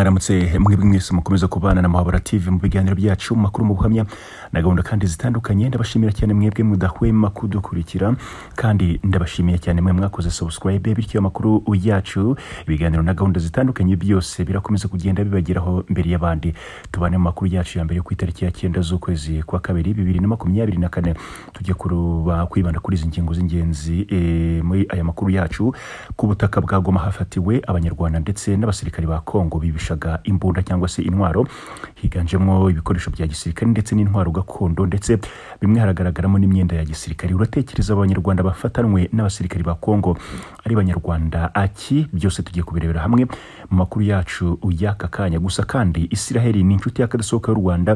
mwaramutse mwebwe mwese mukomeza kubana na muhabura tv mu biganiro byacu mu makuru mu buhamya na gahunda kandi zitandukanye ndabashimira cyane mwebwe mudahwema kudukurikira kandi ndabashimiye cyane mwe mwakoze subscribe bityo amakuru yacu ibiganiro na gahunda zitandukanye byose birakomeza kugenda bibageraho mbere y'abandi tubane mu makuru yacu ya mbere ku itariki ya cyenda z'ukwezi kwa kabiri bibiri na makumyabiri na kane tujya kuruba kwibanda kuri izi ngingo z'ingenzi e, muri aya makuru yacu ku butaka bwa goma hafatiwe abanyarwanda ndetse n'abasirikare ba kongo bibisha bakoreshaga imbunda cyangwa se intwaro higanjemo ibikoresho bya gisirikare ndetse n'intwaro gakondo ndetse bimwe haragaragaramo n'imyenda ya gisirikare uratekereza abanyarwanda bafatanywe n'abasirikari ba kongo ari banyarwanda aki byose tugiye kubirebera hamwe mu makuru yacu y'aka kanya gusa kandi isiraheli ni inshuti y'akadasohoka y'u rwanda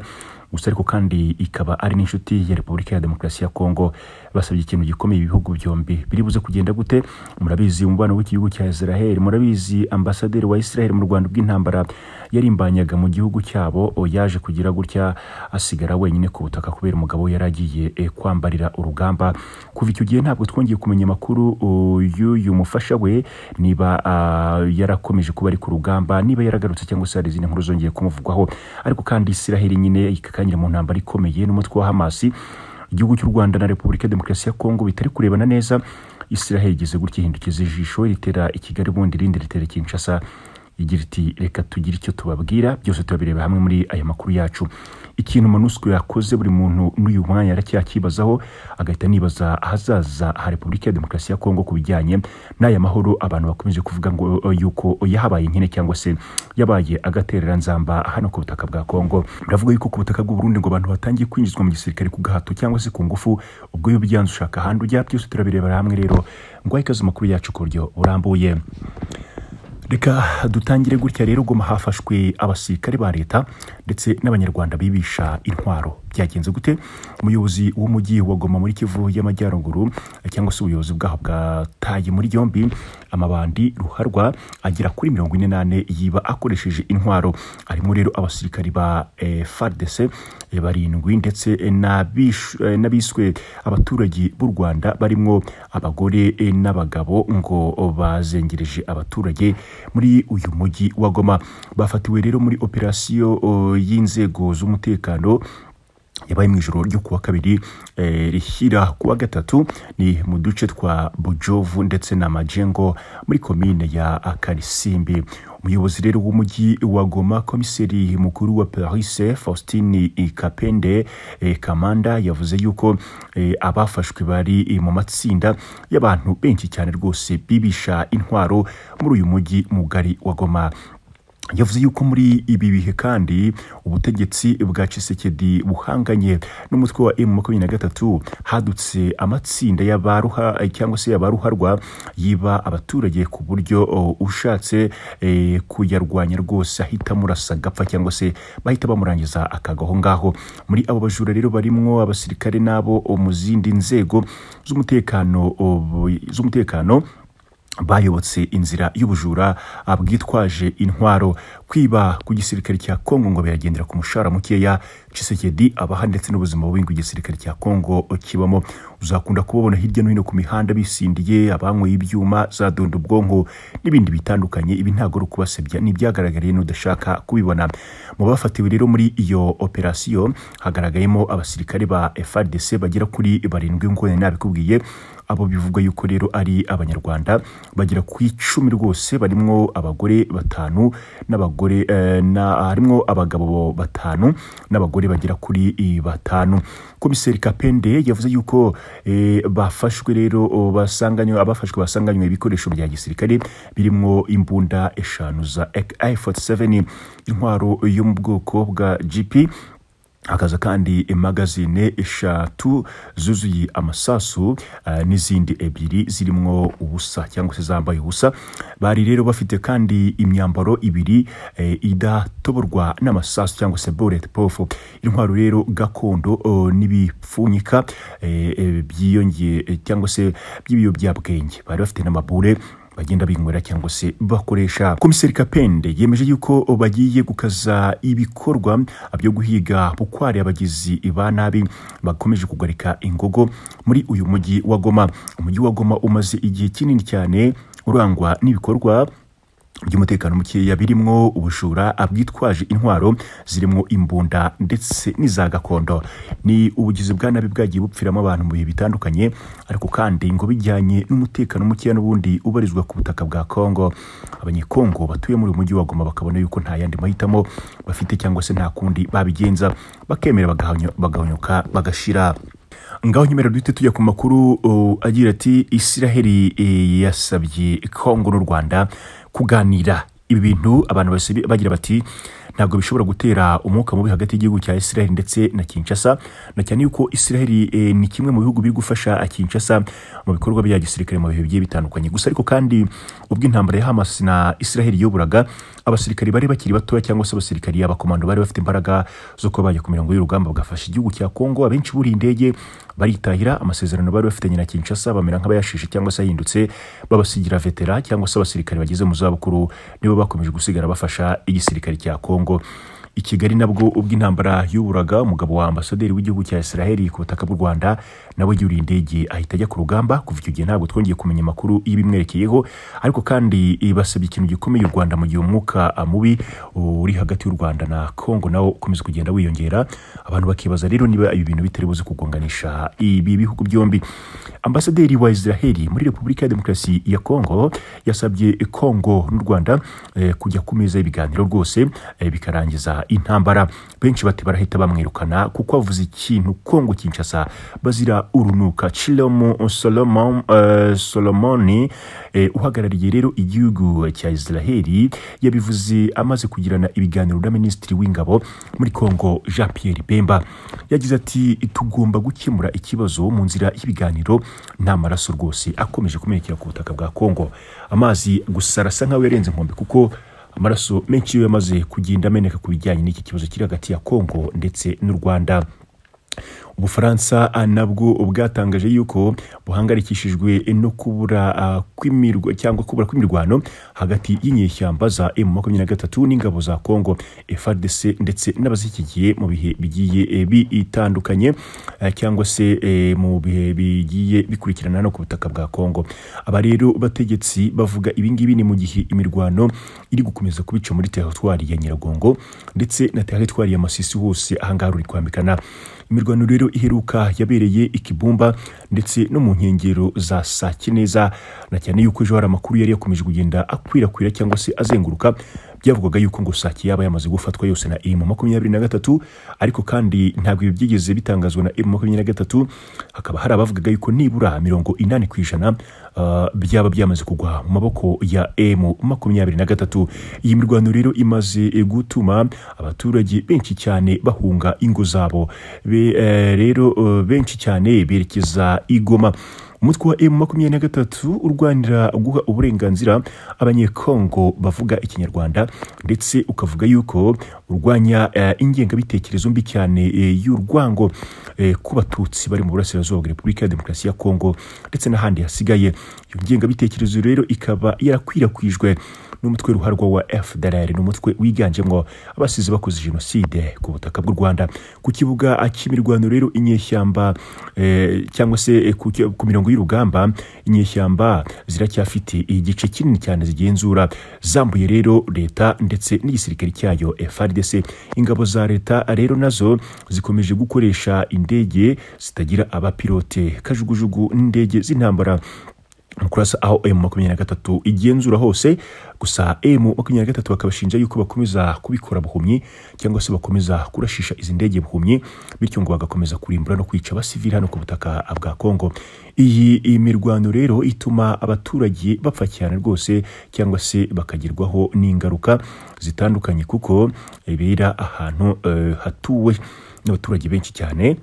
gusa ariko kandi ikaba ari n'inshuti ya repubulika ya demokarasi ya kongo basabye ikintu gikomeye ibihugu byombi biribuze kugenda gute murabizi umubano w'igihugu cya israel murabizi ambasaderi wa israel mu rwanda ubw'intambara yarimbanyaga mu gihugu cyabo yaje kugira gutya asigara wenyine ku butaka kubera umugabo yari agiye eh, kwambarira urugamba kuva icyo gihe ntabwo twongeye kumenya amakuru y'uyu mufasha we niba yarakomeje kuba ari ku rugamba niba yaragarutse cyangwa se hari izindi nkuru zongeye kumuvugwaho ariko kandi israel nyine ikakanyira mu ntambara ikomeye n'umutwe wa hamasi igihugu cy'u rwanda na repubulika ya demokarasi ya kongo bitari kurebana neza israel igeze gutya ihindukiza ijisho ritera i kigali ubundi irindi ritera kinshasa igira iti reka tugire icyo tubabwira byose tubabireba hamwe muri aya makuru yacu ikintu monusco yakoze buri muntu n'uyu mwanya aracyakibazaho agahita nibaza ahazaza ha repubulika ya demokarasi ya kongo ku bijyanye n'aya mahoro abantu bakomeje kuvuga ngo yuko yahabaye nkene cyangwa se yabaye agatereranzamba hano ku butaka bwa kongo biravuga yuko ku butaka bw'uburundi ngo abantu batangiye kwinjizwa mu gisirikare ku gahato cyangwa se ku ngufu ubwo iyo byanze ushaka ahandi ujya byose turabirebera hamwe rero ngo ikaze amakuru yacu ku buryo burambuye reka dutangire gutya rero ubwo hafashwe abasirikare ba leta ndetse n'abanyarwanda bibisha intwaro byagenze gute umuyobozi w'umujyi wa goma muri kivu y'amajyaruguru cyangwa se ubuyobozi bwaho bwataye muri yombi amabandi ruharwa agera kuri mirongo ine n'ane yiba akoresheje intwaro harimo rero abasirikari ba eh, fardc eh, barindwi ndetse eh, n'abiswe abaturage b'u rwanda barimo abagore n'abagabo ngo bazengereje abaturage muri uyu mujyi wa goma bafatiwe rero muri operasiyo oh, y'inzego z'umutekano yabaye mu ijoro ryo kuwa kabiri eh, rishyira kuwa gatatu ni mu duce twa bujovu ndetse na majengo muri komine ya karisimbi umuyobozi rero w'umujyi wa goma komiseri mukuru wa parise faustin kapende eh, kamanda yavuze yuko eh, abafashwe bari mu matsinda y'abantu benshi cyane rwose bibisha intwaro muri uyu mujyi mugari wa goma yavuze yuko muri ibi bihe kandi ubutegetsi bwa Tshisekedi buhanganye n'umutwe wa M makumyabiri na gatatu hadutse amatsinda y'abaruha eh, cyangwa se abaruharwa yiba abaturage ku buryo oh, ushatse eh, kuyarwanya rwose ahita amurasa agapfa cyangwa se bahita bamurangiza akagwa ngaho muri abo bajura rero barimo abasirikare n'abo oh, mu zindi nzego z'umutekano oh, z'umutekano bayobotse inzira y'ubujura bwitwaje intwaro kwiba ku gisirikare cya kongo ngo biragendera ku mushahara mukeya Kisekedi abaha ndetse n'ubuzima bubi igisirikare cya kongo kibamo uzakunda kubabona hirya no hino ku mihanda bisindiye abanyweye ibyuma za dondo ubwonko n'ibindi bitandukanye ibi ntabwo ari ukubasebya ni n'udashaka kubibona mu bafatiwe rero muri iyo operasiyo hagaragayemo abasirikare ba FARDC bagera kuri barindwi nk'uko nari nabikubwiye abo bivugwa yuko rero ari abanyarwanda bagera ku icumi rwose barimo abagore batanu n'abagore eh, harimo abagabo batanu n'abagore bagera kuri batanu komiseri kapende yavuze yuko eh, bafashwe rero basanganywe abafashwe basanganywe ibikoresho bya gisirikare birimo imbunda eshanu za ak47 intwaro yo mu bwoko bwa gp hakaza kandi imagazine eshatu zuzuye amasasu eh, n'izindi ebyiri zirimo ubusa cyangwa se zambaye ubusa bari rero bafite kandi imyambaro ibiri eh, idatoborwa n'amasasu cyangwa se bullet pofu intwaro rero gakondo n'ibipfunyika eh, byiyongeye cyangwa se by'ibiyobyabwenge bari bafite n'amabure bagenda binywera cyangwa se bakoresha komiseri kapende yemeje yuko bagiye gukaza ibikorwa byo guhiga bukwari abagizi ba nabi bakomeje kugarika ingogo muri uyu mujyi wa goma umujyi wa goma umaze igihe kinini cyane urangwa n'ibikorwa by'umutekano mukeya birimwo ubujura abwitwaje intwaro zirimo imbunda ndetse n'iza gakondo ni ubugizi bwa nabi bwagiye bupfiramo abantu mu bihe bitandukanye ariko kandi ngo bijyanye n'umutekano mukeya n'ubundi ubarizwa ku butaka bwa Kongo abanyekongo batuye muri uyu mujyi wa Goma bakabona yuko nta yandi mahitamo bafite cyangwa se nta kundi babigenza bakemera bagahonyuka bagashira ngaho nyemera duhite tujya ku makuru uh, agira ati israheli eh, yasabye Kongo n'u Rwanda kuganira ibi bintu abantu bagira bati ntabwo bishobora gutera umwuka mubi hagati y'igihugu cya Israel ndetse na Kinshasa na cyane yuko Israel e, ni kimwe mu bihugu biri gufasha Kinshasa mu bikorwa bya gisirikare mu bihe bigiye bitandukanye gusa ariko kandi ubwo intambara ya Hamas na Israel yoburaga abasirikari bari bakiri batoya cyangwa se abasirikari abakomando bari bafite imbaraga zo kuba bajya ku mirongo y'urugamba bagafasha igihugu cya Congo abenshi buri indege baritahira amasezerano bari bafitanye na kinshasa bamera nk'abayashije cyangwa se ahindutse babasigira vetera cyangwa se abasirikare bageze mu zabukuru nibo bakomeje gusigara bafasha igisirikare cya kongo i kigali nabwo ubwo intambara y'uburaga umugabo wa ambasaderi w'igihugu cya israheli ku butaka bw'u rwanda nawe yuriye indege ahita ajya ku rugamba kuva icyo gihe ntabwo twongeye kumenya amakuru y'ibimwerekeyeho ariko kandi basabye ikintu gikomeye u rwanda mu gihe umwuka mubi uri hagati y'u rwanda na kongo nawo ukomeza kugenda wiyongera abantu bakibaza rero niba ibi bintu bitari buze kugonganisha ibi bihugu byombi ambasaderi wa israheli muri repubulika ya demokarasi ya kongo yasabye kongo n'u rwanda eh, kujya ku meza y'ibiganiro rwose eh, bikarangiza intambara benshi bati barahita bamwirukana kuko avuze ikintu kongo kinshasa bazira urunuka Chilomo uh, Solomon uh, Solomoni eh, uhagarariye rero igihugu cya Israel yabivuze amaze kugirana ibiganiro na Minisitiri w'Ingabo muri Congo Jean Pierre Bemba yagize ati tugomba gukemura ikibazo mu nzira y'ibiganiro nta maraso rwose akomeje kumenekera ku butaka bwa Congo amazi gusarasa arasa nkaho yarenze inkombe kuko amaraso menshi yamaze kugenda ameneka ku bijyanye n'iki kibazo kiri hagati ya Congo ndetse n'u Rwanda ubufaransa ah, nabwo bwatangaje yuko buhangarikishijwe eh, no kubura ah, kw'imirwa cyangwa kubura kw'imirwano hagati y'inyeshyamba za emu makumyabiri na gatatu n'ingabo za kongo FARDC ndetse n'abazikigiye mu bihe bigiye eh, bitandukanye eh, cyangwa se mu bihe bigiye bikurikirana no ku butaka bwa kongo aba rero bategetsi bavuga ibingibi ni mu gihe imirwano iri gukomeza kubica muri teritwari ya nyiragongo ndetse na teritwari ya masisi hose ahangaha ruri kwambikana imirwano rero iheruka yabereye ikibumba ndetse no mu nkengero za saa kineza na cyane yuko ejo hari amakuru yari yakomeje kugenda akwirakwira cyangwa se azenguruka byavugaga yuko ngo sake yaba yamaze gufatwa yose na emu makumyabiri na gatatu ariko kandi ntabwo ibi byigeze bitangazwa na emu makumyabiri na gatatu hakaba hari abavugaga yuko nibura mirongo inani ku ijana uh, byaba byamaze kugwa mu maboko ya emu makumyabiri na gatatu iyi mirwano rero imaze gutuma abaturage benshi cyane bahunga ingo zabo eh, rero uh, benshi cyane berekeza igoma umutwe wa emu makumyabiri na gatatu urwanira guha uburenganzira abanyekongo bavuga ikinyarwanda ndetse ukavuga yuko urwanya eh, ingengabitekerezo mbi cyane eh, y'urwango eh, ku batutsi bari mu burasirazuba bwa repubulika ya demokarasi ya kongo ndetse n'ahandi hasigaye iyo ngengabitekerezo rero ikaba yarakwirakwijwe n'umutwe ruharwa wa fdr ni umutwe wiganjemo abasizi bakoze jenoside ku butaka bw'u rwanda ku kibuga cy'imirwano rero inyeshyamba eh, cyangwa se eh, ku mirongo y'urugamba inyeshyamba ziracyafite igice kinini cyane zigenzura zambuye rero leta ndetse n'igisirikare cyayo frdc ingabo za leta rero nazo zikomeje gukoresha indege zitagira abapilote kajugujugu n'indege z'intambara kurasa aho emu makumyabiri na gatatu igenzura hose gusa emu makumyabiri na gatatu bakabashinja yuko bakomeza kubikora buhumyi cyangwa se bakomeza kurashisha izi ndege buhumyi bityo ngo bagakomeza kurimbura no kwica abasivili hano ku butaka bwa kongo iyi mirwano rero ituma abaturage bapfa cyane rwose cyangwa se bakagerwaho n'ingaruka zitandukanye kuko bibera ahantu eh, hatuwe n'abaturage benshi cyane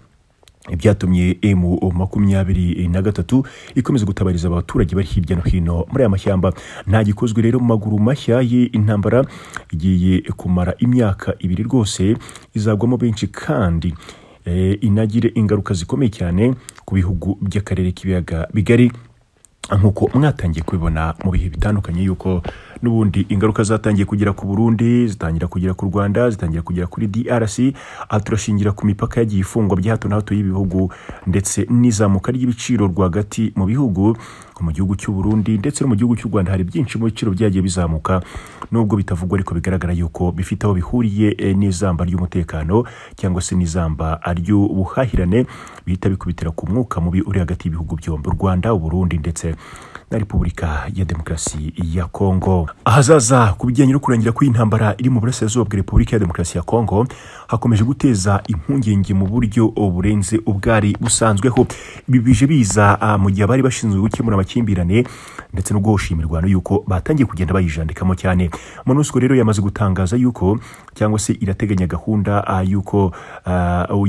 ibyatumye emu makumyabiri na gatatu ikomeza gutabariza abaturage bari hirya no hino muri aya mashyamba nta gikozwe rero mu maguru mashya y'intambara igiye kumara imyaka ibiri rwose izagwamo benshi kandi e, inagire ingaruka zikomeye cyane ku bihugu by'akarere k'ibiyaga bigari nk'uko mwatangiye kubibona mu bihe bitandukanye y'uko n'ubundi ingaruka zatangiye kugera ku burundi zitangira kugera ku rwanda zitangira kugera kuri drc aha turashingira ku mipaka yagiye ifungwa bya hato na hato y'ibihugu ndetse n'izamuka ry'ibiciro rwagati mu bihugu mu gihugu cy'u Burundi ndetse no mu gihugu cy'u Rwanda hari byinshi mu biciro byagiye bizamuka nubwo bitavugwa ariko bigaragara yuko bifite aho bihuriye eh, n'izamba ry'umutekano cyangwa se n'izamba ry'ubuhahirane bihita bikubitira ku mwuka mubi uri hagati y'ibihugu byombi u Rwanda u Burundi ndetse na repubulika ya demokarasi ya kongo ahazaza ku bijyanye no kurangira kw'intambara iri mu burasirazuba bwa repubulika ya demokarasi ya kongo hakomeje guteza impungenge mu buryo burenze ubwari busanzweho ibi bije biza mu gihe bari bashinzwe gukemura amakimbirane ndetse no gushimirwa yuko batangiye kugenda bayijandikamo cyane monusco rero yamaze gutangaza yuko cyangwa se irateganya gahunda yuko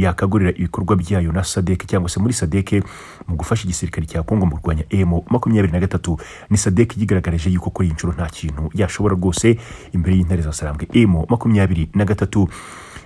yakagurira ibikorwa byayo na sadeke cyangwa se muri sadeke mu gufasha igisirikare cya kongo mu kurwanya emu makumyabiri na gatatu ni sadek yigaragaje yuko kuri iyi nshuro nta kintu yashobora rwose imbere y'intare za sarambwe emu makumyabiri na gatatu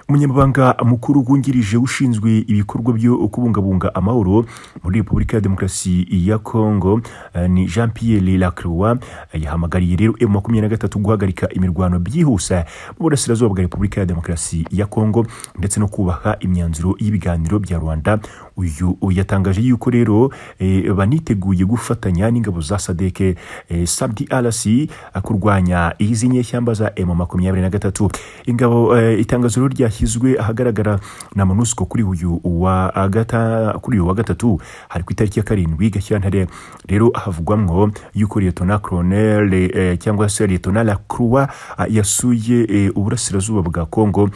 umunyamabanga mukuru wungirije ushinzwe ibikorwa byo kubungabunga amahoro muri repubulika ya demokarasi ya congo eh, ni jean pierre lacroix eh, yahamagariye rero emu makumyabiri na gatatu guhagarika imirwano byihuse mu burasirazuba bwa repubulika ya demokarasi ya congo ndetse no kubaha imyanzuro y'ibiganiro bya rwanda uyu yatangaje yuko rero eh, baniteguye gufatanya n'ingabo za sadeke eh, sabdi arasi eh, kurwanya izi nyeshyamba za emu makumyabiri na gatatu ingabo itangaziro ryashyizwe ahagaragara na monusco kuri uyu wa gatatu hari ku itariki ya karindwi gashyantare rero havugwamo yuko liyetona koroneri cyangwa se liyetona la croix yasuye uburasirazuba bwa kongo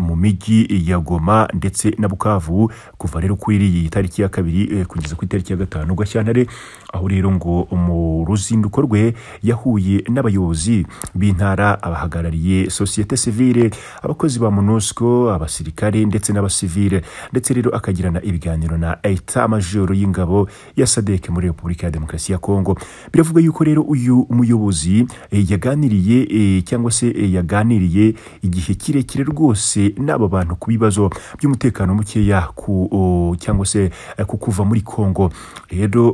mu mijyi ya goma ndetse na bukavu kuva rero kuri iyi tariki ya kabiri eh, kugeza ku itariki ya gatanu gashyantare aho rero ngo mu ruzinduko rwe yahuye n'abayobozi b'intara abahagarariye sosiyete sivile abakozi ba monusco abasirikare ndetse n'abasivile ndetse rero akagirana ibiganiro na eta majoro y'ingabo ya sadek muri repubulika ya demokarasi ya kongo biravuga yuko rero uyu muyobozi eh, yaganiriye eh, cyangwa se yaganiriye igihe kirekire rwose n'aba bantu ku bibazo by'umutekano mukeya ku cyangwa se eh, kukuva muri congo rero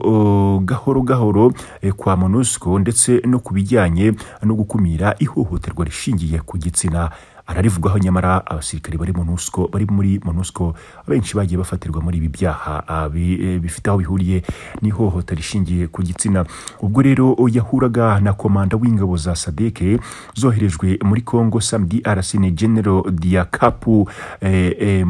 gahoro gahoro eh, kwa monusco ndetse no ku bijyanye no gukumira ihohoterwa rishingiye ku gitsina ararivugaho nyamara abasirikare bari monusco bari muri monusco benshi bagiye bafatirwa muri ibi byaha eh, bifite aho bihuriye n'ihohota rishingiye ku gitsina ubwo rero yahuraga na komanda w'ingabo za sadeke zoherejwe muri congo samdi arasine general diakapu eh, eh,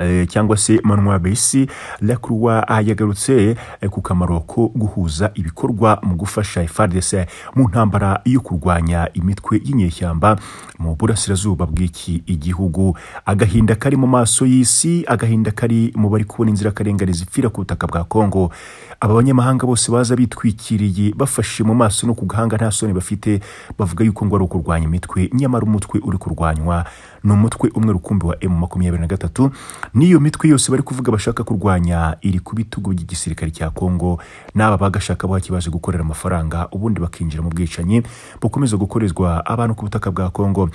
Eh, cyangwa se manwa besi lakuruwa ah, yagarutse eh, ku kamaro ko guhuza ibikorwa mu gufasha efadese mu ntambara yo kurwanya imitwe y'inyeshyamba mu burasirazuba bw'iki igihugu agahinda kari mu maso y'isi agahinda kari mu bari kubona inzirakarengane zipfira ku butaka bwa kongo aba banyamahanga bose baza bitwikiriye bafashe mu maso no ku gahanga nta soni bafite bavuga yuko ngo ari ukurwanya imitwe nyamara umutwe uri kurwanywa ni umutwe umwe rukumbi wa emu makumyabiri na gatatu n'iyo mitwe yose bari kuvuga bashaka kurwanya iri ku bitugu by'igisirikare cya kongo n'aba bagashaka baki bakibaje gukorera amafaranga ubundi bakinjira mu bwicanyi bukomeza gukorezwa abantu ku butaka bwa kongo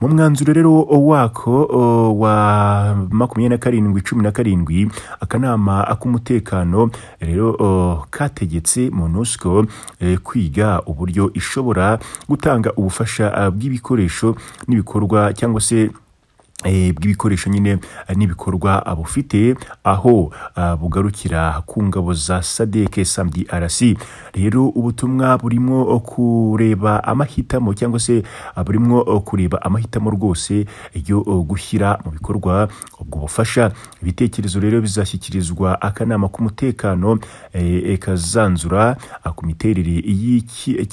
mu mwanzuro rero wako wa makumyabiri na karindwi cumi na karindwi akanama k'umutekano rero kategetse monusco e, kwiga uburyo ishobora gutanga ubufasha bw'ibikoresho n'ibikorwa cyangwa se Dude Eh, bw'ibikoresho nyine eh, n'ibikorwa bufite aho eh, bugarukira ku ngabo za sadeke samdi arasi rero ubutumwa burimo kureba amahitamo cyangwa se burimo kureba amahitamo rwose yo gushyira mu bikorwa ubwo bufasha ibitekerezo rero bizashyikirizwa akanama k'umutekano kazanzura ku miterere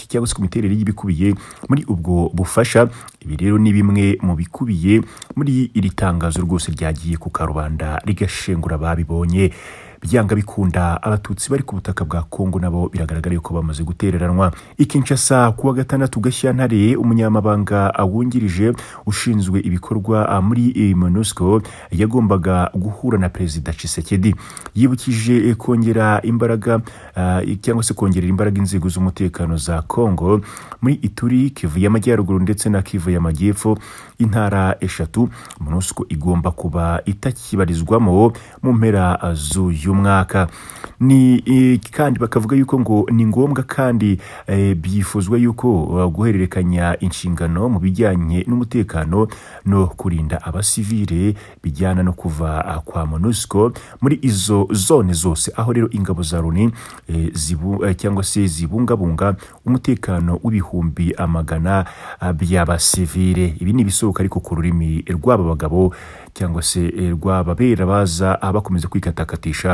cyangwa se ku miterere y'ibikubiye muri ubwo bufasha ibi rero ni bimwe mu bikubiye muri ngiri iri tangazo rwose ryagiye ku karubanda rigashengura babibonye byanga bikunda abatutsi bari ku butaka bwa kongo nabo biragaragara yuko bamaze gutereranwa ikinshasa kuwa gatandatu gashyantare umunyamabanga awungirije ushinzwe ibikorwa ah, muri eh, monusco yagombaga guhura na perezida cisekedi yibukije eh, kongera imbaraga ah, cyangwa se kongerera imbaraga inzego z'umutekano za kongo muri ituri kivu y'amajyaruguru ndetse na kivu y'amajyepfo intara eshatu monusco igomba kuba itakibarizwamo mu mpera z'uyu mwaka ni eh, kandi bakavuga yuko ngo ni ngombwa kandi eh, byifuzwa yuko eh, guhererekanya inshingano mu bijyanye n'umutekano no kurinda abasivire bijyana no kuva kwa monusco muri izo zone zose aho rero ingabo za loni cyangwa se zibungabunga umutekano w'ibihumbi amagana by'abasivile ibi ni ibisobanuro isoko ariko ku rurimi rw'aba bagabo cyangwa se eh, rw'ababera baza abakomeza ah, kwikatakatisha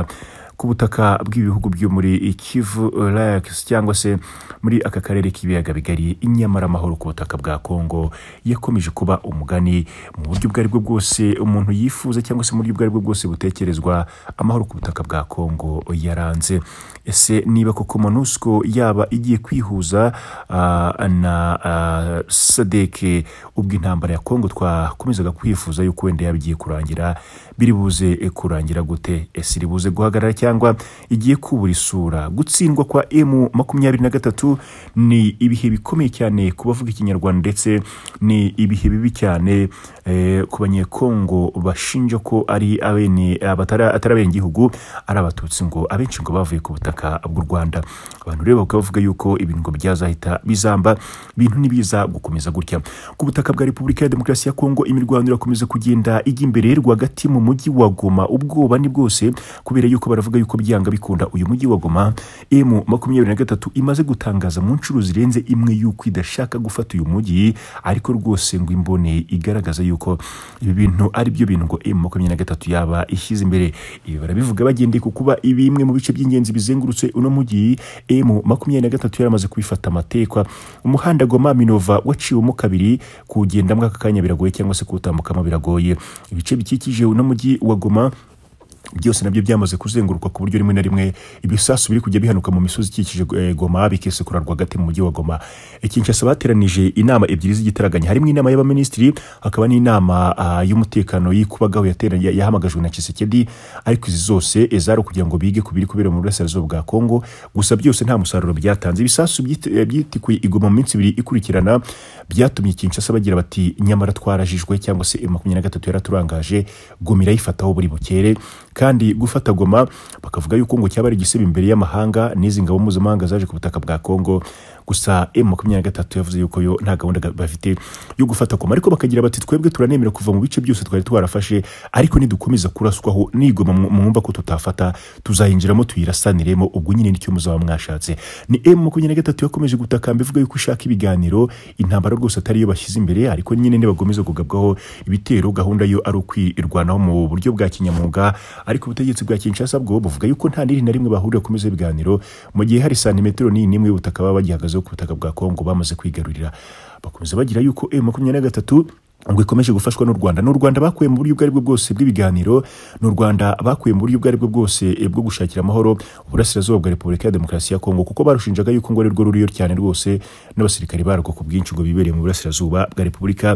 ku butaka bw'ibihugu byo muri kivu lakes cyangwa se muri aka karere k'ibiyaga bigari nyamara amahoro ku butaka bwa kongo yakomeje kuba umugani mu buryo ubwo aribwo bwose umuntu yifuza cyangwa se mu buryo ubwo aribwo bwose butekerezwa amahoro ku butaka bwa kongo yaranze ese niba koko monusco yaba igiye kwihuza na sadeke ubwo intambara ya kongo twakomezaga kwifuza yuko wenda yaba igiye kurangira biri buze kurangira gute ese iri buze guhagarara cyangwa igiye kubura isura gutsindwa kwa emu makumyabiri na gatatu ni ibihe bikomeye cyane ku bavuga ikinyarwanda ndetse ni ibihe bibi cyane eh, ku banyekongo bashinja ko ari abene atari abenegihugu ari abatutsi ngo abenshi ngo bavuye ku butaka bw'u rwanda abantu rero bakaba bavuga yuko ibintu ngo byazahita bizamba ibintu ntibiza gukomeza gutya ku butaka bwa repubulika ya demokarasi ya kongo imirwano irakomeza kugenda ijya imbere rwagati mu mujyi wa goma ubwoba ni bwose kubera yuko baravuga yuko byanga bikunda uyu mujyi wa goma emu makumyabiri na gatatu imaze gutangaza mu nshuro zirenze imwe yuko idashaka gufata uyu mujyi ariko rwose ngo imbone igaragaza yuko ibi bintu ari byo bintu ngo emu makumyabiri na gatatu yaba ishyize imbere ibi barabivuga bagendeye ku kuba bimwe mu bice by'ingenzi bizengurutse uno mujyi emu makumyabiri na gatatu yaramaze kubifata amatekwa umuhanda goma minova waciwemo kabiri kuwugendamo aka kanya biragoye cyangwa se kuwutambukamo biragoye ibice bikikije uno w'umujyi wa Goma byose nabyo byamaze kuzenguruka ku buryo rimwe na rimwe ibisasu biri kujya bihanuka mu misozi ikikije eh, goma bikisekura rwagati mu mujyi wa goma e, kinshasa bateranije inama ebyiri z'igitaraganya harimo inama y'abaminisitiri hakaba n'inama ah, y'umutekano y'ikubagaho yahamagajwe na Tshisekedi ariko izi zose zari kugira ngo bige ku biri kubera mu burasirazuba bwa kongo gusa byose nta musaruro byatanze ibisasu eh, byitikuye igoma mu minsi ibiri ikurikirana byatumye kinshasa bagira bati nyamara twarajijwe cyangwa se makumyabiri na gatatu yaraturangaje goma irayifataho buri bukere kandi gufata goma bakavuga yuko ngo cyaba ari igisebe imbere y'amahanga n'izi ngabo mpuzamahanga zaje ku butaka bwa kongo gusa emu eh, makumyabiri na gatatu yavuze yuko yo nta gahunda bafite yo gufata koma ariko bakagira bati twebwe turanemera kuva mu bice byose twari twarafashe ariko nidukomeza kuraswaho nigoma mwumva ko tutafata tuzahinjiramo tuyirasaniremo ubwo nyine nicyo muzaba mwashatse ni emu eh, makumyabiri na gatatu yakomeje gutakamba ivuga yuko ushaka ibiganiro intambara rwose atari yo bashyize imbere ariko nyine ntibakomeza kugabwaho ibitero gahunda yo ari ukwirwanaho mu buryo bwa kinyamwuga ariko ubutegetsi bwa kinshasa bwo buvuga yuko nta n'iri na rimwe bahurira kumeza ibiganiro mu gihe hari santimetero nini n'imwe y'ubutaka baba bagihagaze bo ku butaka bwa Kongo bamaze kwigarurira bakomeza bagira yuko e makumyabiri na gatatu ngo ikomeje gufashwa n'u rwanda ni u rwanda bakuye mu buryo ubwo aribwo bwose bw'ibiganiro ni u rwanda bakuye mu buryo ubwo aribwo bwose eh, bwo gushakira amahoro uburasirazuba bwa repubulika ya demokarasi ya kongo kuko barushinjaga yuko ngo arirwo ruriyo cyane rwose n'abasirikare barwo ku bwinshi ngo bibereye mu burasirazuba bwa repubulika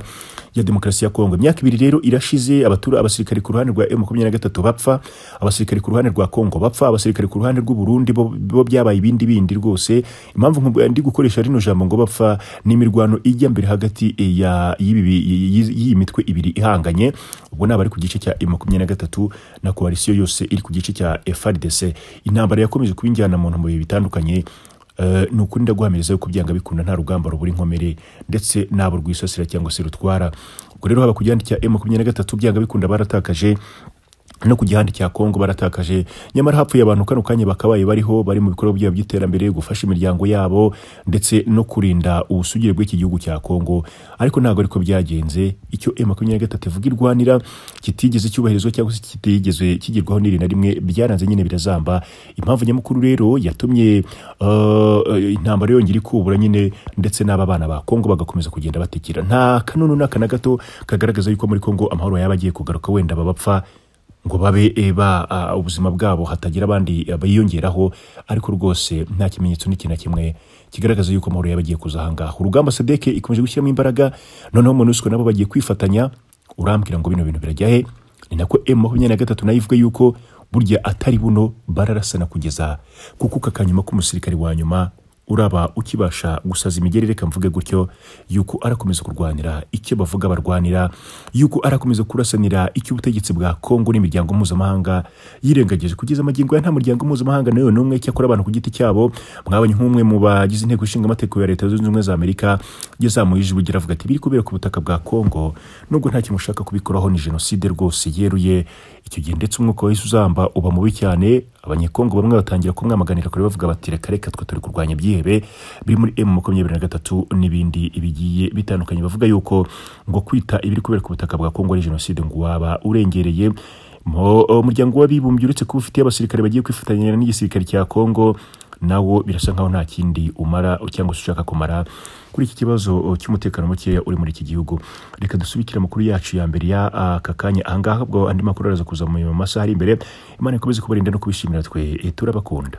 ya demokarasi ya kongo imyaka ibiri rero irashize abatura abasirikare ku ruhande rwa m makumyabiri na gatatu bapfa abasirikare ku ruhande rwa kongo bapfa abasirikare ku ruhande rw'uburundi bo byabaye ibindi bindi rwose impamvu ndi gukoresha rino jambo ngo bapfa ni imirwano ijya mbere hagati eh, y'ibi y'iyi mitwe ibiri ihanganye ubwo naba ari ku gice cya e makumyabiri na gatatu na koalisiyo yose iri ku gice cya frdc intambara yakomeje kuba injyana mu bihe bitandukanye eh, ni ukuri ndaguhamiriza yuko byanga bikunda nta rugamba rubura inkomere ndetse n'abo rwisasira cyangwa se rutwara ubwo rero haba ku gihande cya makumyabiri na gatatu byanga bikunda baratakaje no ku gihande cya kongo baratakaje nyamara hapfuye abantu kano kanya bakabaye bariho bari mu bikorwa byabo by'iterambere gufasha imiryango yabo ndetse no kurinda ubusugire bw'iki gihugu cya kongo ariko ntabwo ariko byagenze icyo e makumyabiri na gatatu ivuga irwanira kitigeze cyubahirizwa cyangwa se kitigeze kigirwaho n'iri na rimwe byaranze nyine birazamba impamvu nyamukuru rero yatumye uh, intambara yongera ikubura nyine ndetse n'aba bana ba kongo bagakomeza kugenda batekera nta kanunu n'aka na gato kagaragaza yuko muri kongo amahoro yaba agiye kugaruka wenda babapfa ngo babe eh, ba ubuzima bwabo hatagira abandi eh, biyongeraho ariko rwose nta kimenyetso n'iki na kimwe kigaragaza yuko amahoro yaba agiye kuza aha urugamba sadeke ikomeje gushyiramo imbaraga noneho monusco nabo bagiye kwifatanya urambwira ngo bino bintu birajya he ni nako emu makumyabiri na gatatu nayo ivuga yuko burya atari buno bararasana kugeza ku kuka kanyuma k'umusirikare wa nyuma uraba ukibasha gusaza imigerereka mvuge gutyo yuko arakomeza kurwanira icyo bavuga barwanira yuko arakomeza kurasanira icyubutegetsi bwa kongo n'imiryango mpuzamahanga yirengagije kugeza amagingo ya nta muryango mpuzamahanga nayo n'umwe cyakora abantu ku giti cyabo mwabonye nk'umwe mu bagize inteko ishinga amategeko ya leta zunze ubumwe za amerika yazamuye ijwi ugira avuga ati biri kubera ku butaka bwa kongo nubwo nta kintu ushaka kubikoraho ni jenoside rwose yeruye icyo gihe ndetse umwuka wahise uzamba uba mubi cyane abanyekongo bamwe batangira kumwamaganira kure bavuga bati reka reka twe turi kurwanya ibyihebe biri muri m makumyabiri na gatatu n'ibindi bigiye bitandukanye bavuga yuko ngo kwita ibiri kubera ku butaka bwa kongo ari jenoside ngo waba urengereye umuryango w'abibumbye uretse kuba ufitiye abasirikare bagiye kwifatanyira n'igisirikare cya kongo nawo birasa nkaho nta kindi umara cyangwa se ushaka kumara kuri iki kibazo oh, cy'umutekano mukeya uri muri iki gihugu reka dusubikire amakuru yacu ya mbere y'aka ah, kanya ahangaha ubwo andi makuru araza kuza mu masaha ari imbere imana ikomeze kubarinda no kubishimira twe eh, turabakunda